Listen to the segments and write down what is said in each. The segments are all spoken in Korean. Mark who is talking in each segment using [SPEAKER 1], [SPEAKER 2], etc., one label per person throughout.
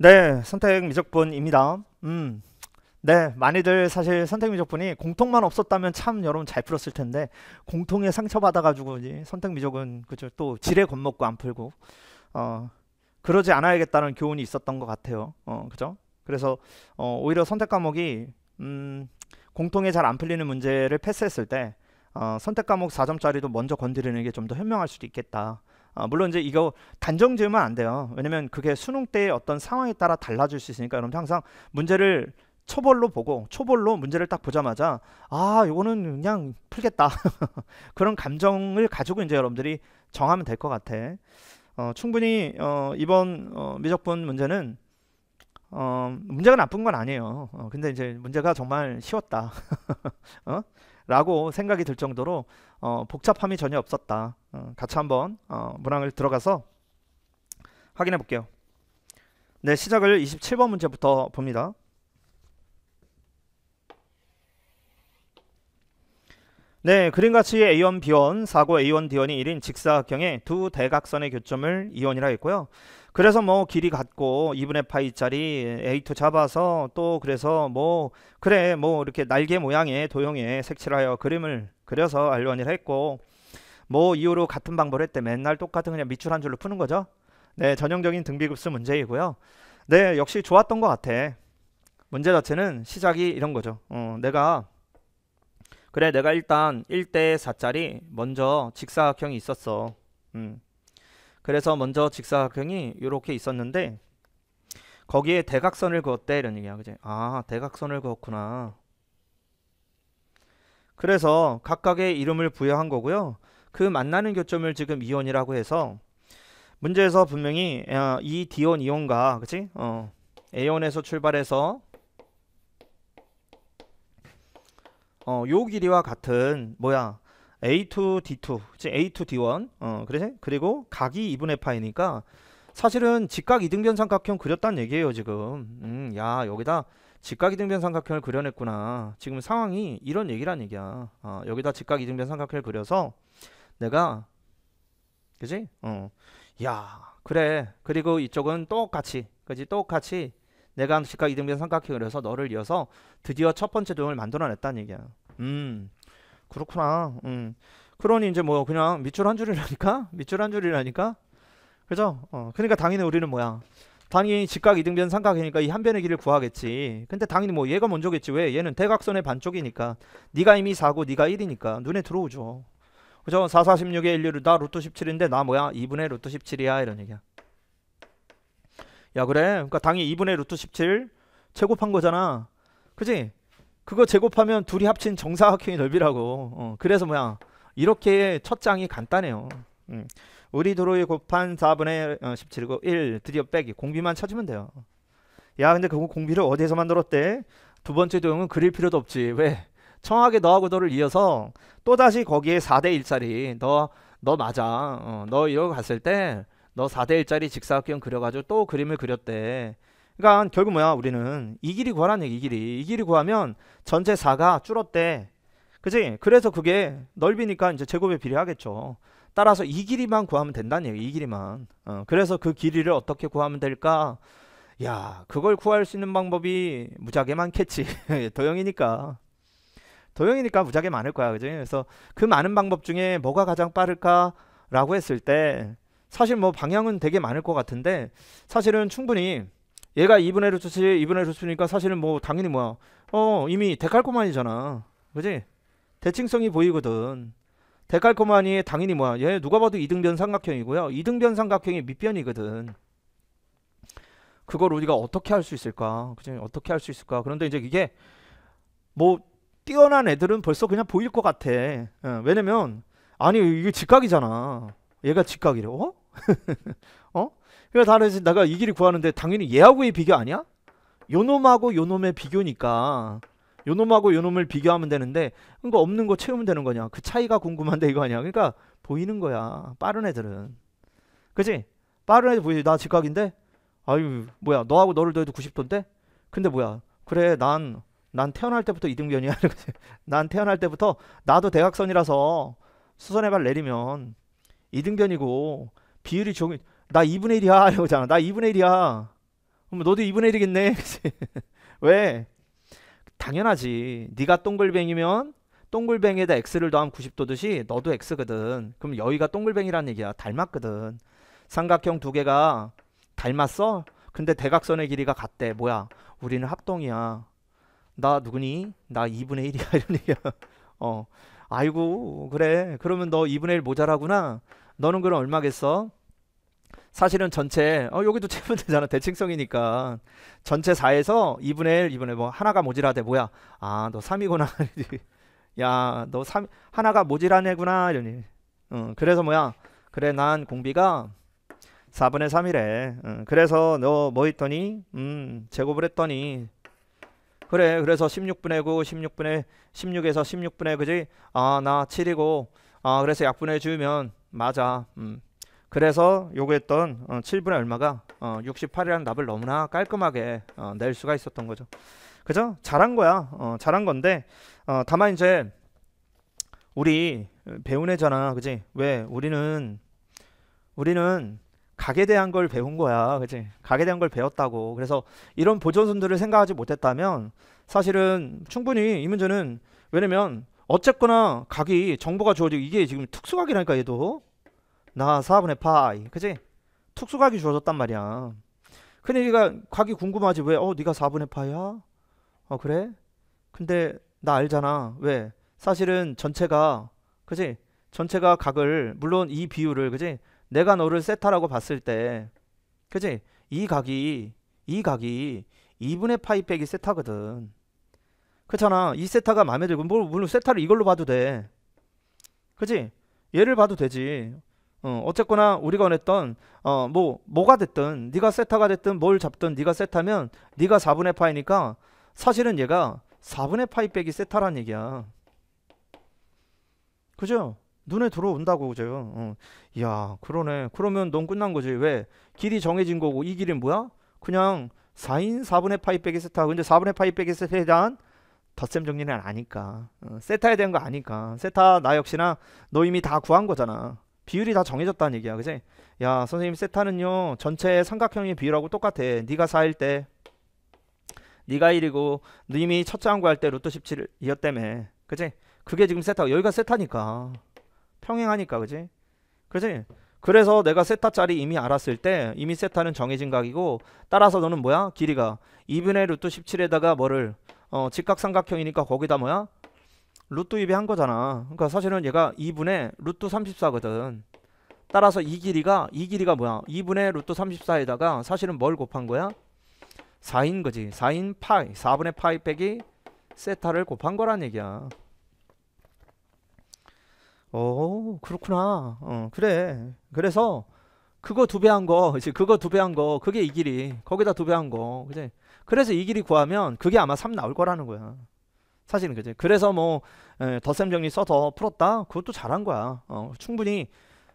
[SPEAKER 1] 네, 선택 미적분입니다. 음. 네, 많이들 사실 선택 미적분이 공통만 없었다면 참 여러분 잘 풀었을 텐데 공통에 상처받아 가지고 선택 미적은 그죠. 또 지레 겁먹고 안 풀고 어 그러지 않아야겠다는 교훈이 있었던 것 같아요. 어, 그죠? 그래서 어, 오히려 선택 과목이 음, 공통에 잘 안 풀리는 문제를 패스했을 때 어, 선택 과목 4점짜리도 먼저 건드리는 게 좀 더 현명할 수도 있겠다. 어, 물론 이제 이거 단정 지으면 안 돼요. 왜냐면 그게 수능 때 어떤 상황에 따라 달라질 수 있으니까 여러분 항상 문제를 초벌로 보고 초벌로 문제를 딱 보자마자 아 이거는 그냥 풀겠다 그런 감정을 가지고 이제 여러분들이 정하면 될 것 같아. 어, 충분히 어, 이번 어, 미적분 문제는 어, 문제가 나쁜 건 아니에요. 어, 근데 이제 문제가 정말 쉬웠다. 어? 라고 생각이 들 정도로 어, 복잡함이 전혀 없었다. 어, 같이 한번 어, 문항을 들어가서 확인해 볼게요. 네, 시작을 27번 문제부터 봅니다. 네, 그림같이 A1, b 1 사고 A1, d 1이 1인 직사각형의 두 대각선의 교점을 이원이라 했고요. 그래서 뭐 길이 같고 2분의 파이짜리 A2 잡아서 또 그래서 뭐 그래 뭐 이렇게 날개 모양의 도형에 색칠하여 그림을 그려서 알원이라 했고 뭐 이후로 같은 방법을 했대 맨날 똑같은 그냥 밑줄 한 줄로 푸는 거죠. 네, 전형적인 등비급수 문제이고요. 네, 역시 좋았던 것 같아. 문제 자체는 시작이 이런 거죠. 어, 내가 그래 내가 일단 1대 4짜리 먼저 직사각형이 있었어. 음. 그래서 먼저 직사각형이 이렇게 있었는데 거기에 대각선을 그었대 이런 얘기야 그지? 아 대각선을 그었구나. 그래서 각각의 이름을 부여한 거고요. 그 만나는 교점을 지금 이온이라고 해서 문제에서 분명히 어, 이 디온 이온과 그치? 어, 에온에서 출발해서 어, 요 길이와 같은 뭐야 A2D2 즉 A2D1 어, 그래? 그리고 각이 2분의 파이니까 사실은 직각 이등변 삼각형 그렸단 얘기예요 지금 음, 야 여기다 직각 이등변 삼각형을 그려냈구나 지금 상황이 이런 얘기란 얘기야 어, 여기다 직각 이등변 삼각형을 그려서 내가 그지? 어. 야 그래 그리고 이쪽은 똑같이 그지 똑같이 내가 한 직각 이등변 삼각형을 해서 너를 이어서 드디어 첫 번째 도형을 만들어냈다는 얘기야. 음, 그렇구나. 음. 그러니 이제 뭐 그냥 밑줄 한 줄이라니까? 밑줄 한 줄이라니까? 그죠? 어, 그러니까 당연히 우리는 뭐야? 당연히 직각 이등변 삼각이니까 이 한 변의 길을 구하겠지. 근데 당연히 뭐 얘가 먼저겠지. 왜? 얘는 대각선의 반쪽이니까. 네가 이미 4고 네가 1이니까 눈에 들어오죠. 그죠? 4, 46에 1, 2를 나 루트 17인데 나 뭐야? 2분의 루트 17이야. 이런 얘기야. 야 그래 그러니까 당이 2분의 루트 17 제곱한 거잖아 그지 그거 제곱하면 둘이 합친 정사각형의 넓이라고 어, 그래서 뭐야 이렇게 첫 장이 간단해요 음. 우리 도로의 곱한 4분의 어, 17이고 1 드디어 빼기 공비만 찾으면 돼요 야 근데 그거 공비를 어디에서 만들었대 두 번째 도형은 그릴 필요도 없지 왜 청하게 너하고 너를 이어서 또다시 거기에 4대 1짜리 너너 맞아 어, 너 이러고 갔을 때너 4대1짜리 직사각형 그려가지고 또 그림을 그렸대. 그러니까 결국 뭐야 우리는 이 길이 구하라는 얘기 이 길이. 이 길이 구하면 전체 4가 줄었대. 그지? 그래서 그게 넓이니까 이제 제곱에 비례하겠죠. 따라서 이 길이만 구하면 된다는 얘기 이 길이만. 어, 그래서 그 길이를 어떻게 구하면 될까? 야 그걸 구할 수 있는 방법이 무지하게 많겠지. 도형이니까. 도형이니까 무지하게 많을 거야. 그지? 그래서 그 많은 방법 중에 뭐가 가장 빠를까? 라고 했을 때 사실 뭐 방향은 되게 많을 것 같은데 사실은 충분히 얘가 2분의 루트치 2분의 루트니까 사실은 뭐 당연히 뭐야 어 이미 데칼코마니잖아 그지 대칭성이 보이거든 데칼코마니 당연히 뭐야 얘 누가 봐도 이등변 삼각형이고요 이등변 삼각형의 밑변이거든 그걸 우리가 어떻게 할 수 있을까 그지 어떻게 할 수 있을까 그런데 이제 이게 뭐 뛰어난 애들은 벌써 그냥 보일 것 같아 예, 왜냐면 아니 이게 직각이잖아 얘가 직각이래 어? 어? 그러니까 다른 내가 이 길이 구하는데 당연히 얘하고의 비교 아니야? 요놈하고 요놈의 비교니까 요놈하고 요놈을 비교하면 되는데 그거 없는 거 채우면 되는 거냐 그 차이가 궁금한데 이거 아니야 그러니까 보이는 거야 빠른 애들은 그지 빠른 애들 보이지 나 직각인데 아유 뭐야 너하고 너를 더해도 90도인데 근데 뭐야 그래 난난 난 태어날 때부터 이등변이야 난 태어날 때부터 나도 대각선이라서 수선의 발 내리면 이등변이고 비율이 적은 나 2분의 1이야 이러잖아. 나 2분의 1이야. 그럼 너도 2분의 1이겠네. 왜? 당연하지. 네가 동글뱅이면 동글뱅이에다 x를 더하면 90도듯이 너도 x거든. 그럼 여기가 동글뱅이란 얘기야. 닮았거든. 삼각형 두 개가 닮았어? 근데 대각선의 길이가 같대. 뭐야? 우리는 합동이야. 나 누구니? 나 2분의 1이야. 이런 얘기야. 어. 아이고, 그래. 그러면 너 2분의 1 모자라구나. 너는 그럼 얼마겠어? 사실은 전체 어 여기도 채면 되잖아 대칭성이니까 전체 4에서 2분의 1 2분의 1뭐 하나가 모질하대 뭐야 아 너 3이구나 야너 3 하나가 모질한 애구나 이러니 어, 그래서 뭐야 그래 난 공비가 4분의 3이래 어, 그래서 너 뭐 했더니 음 제곱을 했더니 그래 그래서 16분의 9 16분의 16에서 16분의 그지 아 나 7이고 아 그래서 약분해 주면 맞아 음 그래서 요구했던 어, 7분의 얼마가 어, 68이라는 답을 너무나 깔끔하게 어, 낼 수가 있었던 거죠. 그죠? 잘한 거야. 어, 잘한 건데 어, 다만 이제 우리 배우애잖아 그지? 왜 우리는 우리는 각에 대한 걸 배운 거야, 그지? 각에 대한 걸 배웠다고. 그래서 이런 보존선들을 생각하지 못했다면 사실은 충분히 이 문제는 왜냐면 어쨌거나 각이 정보가 주어지고 이게 지금 특수각이라니까 얘도 나 4분의 파이 그지? 특수각이 주어졌단 말이야 근데 니가 각이 궁금하지 왜? 어 네가 4분의 파야? 어 그래? 근데 나 알잖아 왜? 사실은 전체가 그지? 전체가 각을 물론 이 비율을 그지? 내가 너를 세타라고 봤을 때 그지? 이 각이 이 각이 2분의 파이 빼기 세타거든 그렇잖아 이 세타가 마음에 들고 뭐 물론 세타를 이걸로 봐도 돼 그지? 얘를 봐도 되지 어, 어쨌거나 우리가 원했던 어, 뭐 뭐가 됐든 네가 세타가 됐든 뭘 잡든 네가 세타면 네가 4분의 파이니까 사실은 얘가 4분의 파이 빼기 세타란 얘기야. 그죠? 눈에 들어온다고 그죠? 어. 야 그러네. 그러면 넌 끝난 거지. 왜? 길이 정해진 거고 이 길이 뭐야? 그냥 4인 4분의 파이 빼기 세타. 근데 4분의 파이 빼기 세타에 대한 덧셈 정리는 아니까. 어, 세타에 대한 거 아니까. 세타 나 역시나 너 이미 다 구한 거잖아. 비율이 다 정해졌다는 얘기야 그지? 야 선생님 세타는요 전체 삼각형의 비율하고 똑같아 네가 4일 때 네가 1이고 님이 첫째 항구할 때 루트 17이었다며 그지? 그게 지금 세타 여기가 세타니까 평행하니까 그지? 그지? 그래서 내가 세타짜리 이미 알았을 때 이미 세타는 정해진 각이고 따라서 너는 뭐야? 길이가 2분의 루트 17에다가 뭐를 어 직각삼각형이니까 거기다 뭐야? 루트 2이한 거잖아. 그러니까 사실은 얘가 2분의 루트 34거든. 따라서 이 길이가 이 길이가 뭐야? 2분의 루트 34에다가 사실은 뭘 곱한 거야? 4인 거지. 4인 파이. 4분의 파이 빼기 세타를 곱한 거란 얘기야. 오 어, 그렇구나. 어 그래. 그래서 그거 두 배 한 거, 이제 그거 두 배 한 거, 그게 이 길이. 거기다 두 배 한 거, 그제. 그래서 이 길이 구하면 그게 아마 3 나올 거라는 거야. 사실은 그지. 그래서 뭐 에, 덧셈 정리 써서 풀었다. 그것도 잘한 거야. 어, 충분히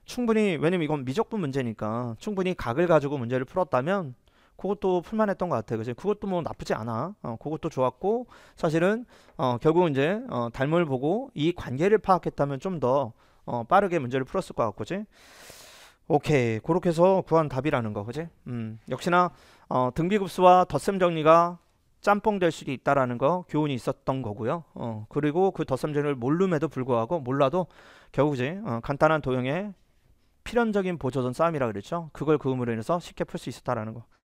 [SPEAKER 1] 충분히 왜냐면 이건 미적분 문제니까 충분히 각을 가지고 문제를 풀었다면 그것도 풀만했던 것 같아. 그지. 그것도 뭐 나쁘지 않아. 어, 그것도 좋았고 사실은 어, 결국 이제 어, 닮을 보고 이 관계를 파악했다면 좀더 어, 빠르게 문제를 풀었을 것 같고지. 오케이 그렇게 해서 구한 답이라는 거 그지 음 역시나 어, 등비급수와 덧셈 정리가 짬뽕 될 수도 있다라는 거 교훈이 있었던 거고요. 어, 그리고 그덧셈제을 몰름에도 불구하고 몰라도 겨우지 어, 간단한 도형의 필연적인 보조선 싸움이라 그랬죠. 그걸 그음으로 인해서 쉽게 풀 수 있었다라는 거.